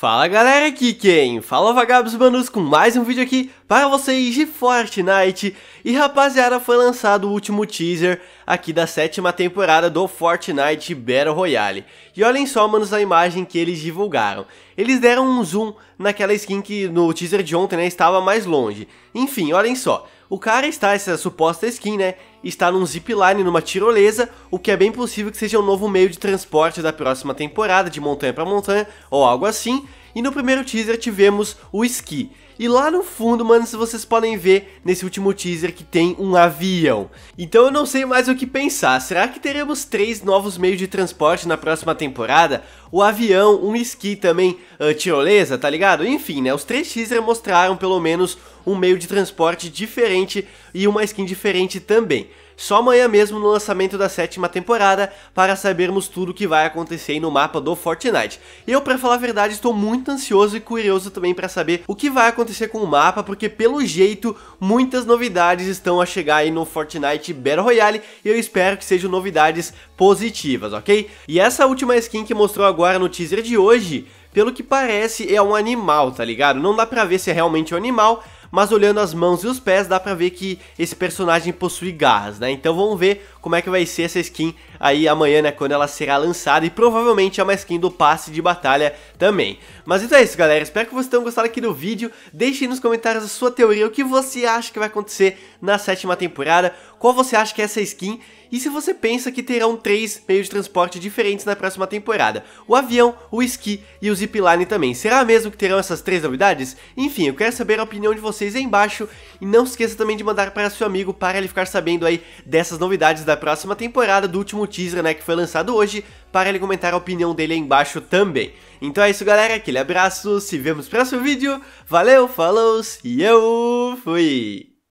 Fala galera, aqui quem? Fala vagabos Manus com mais um vídeo aqui para vocês de Fortnite. E rapaziada, foi lançado o último teaser aqui da sétima temporada do Fortnite Battle Royale. E olhem só, manos, a imagem que eles divulgaram. Eles deram um zoom naquela skin que no teaser de ontem, né, estava mais longe. Enfim, olhem só. O cara está, essa suposta skin, né? Está num zipline, numa tirolesa, o que é bem possível que seja um novo meio de transporte da próxima temporada, de montanha para montanha, ou algo assim. E no primeiro teaser tivemos o esqui. E lá no fundo, mano, se vocês podem ver nesse último teaser que tem um avião. Então eu não sei mais o que pensar. Será que teremos três novos meios de transporte na próxima temporada? o avião, um esqui também, uh, tirolesa, tá ligado? Enfim, né, os três teasers mostraram pelo menos um meio de transporte diferente e uma skin diferente também. Só amanhã mesmo no lançamento da sétima temporada para sabermos tudo o que vai acontecer no mapa do Fortnite. Eu, para falar a verdade, estou muito ansioso e curioso também para saber o que vai acontecer com o mapa, porque pelo jeito muitas novidades estão a chegar aí no Fortnite Battle Royale e eu espero que sejam novidades positivas, ok? E essa última skin que mostrou agora agora no teaser de hoje, pelo que parece é um animal, tá ligado? Não dá pra ver se é realmente um animal, mas olhando as mãos e os pés dá pra ver que esse personagem possui garras, né? Então vamos ver como é que vai ser essa skin aí amanhã, né, quando ela será lançada e provavelmente é uma skin do passe de batalha também. Mas então é isso, galera, espero que vocês tenham gostado aqui do vídeo, deixe aí nos comentários a sua teoria, o que você acha que vai acontecer na sétima temporada, qual você acha que é essa skin e se você pensa que terão três meios de transporte diferentes na próxima temporada, o avião, o esqui e o zipline também. Será mesmo que terão essas três novidades? Enfim, eu quero saber a opinião de vocês aí embaixo e não se esqueça também de mandar para seu amigo para ele ficar sabendo aí dessas novidades da próxima temporada do último teaser, né, que foi lançado hoje, para ele comentar a opinião dele aí embaixo também. Então é isso, galera, aquele abraço, se vemos no próximo vídeo, valeu, falou e eu fui!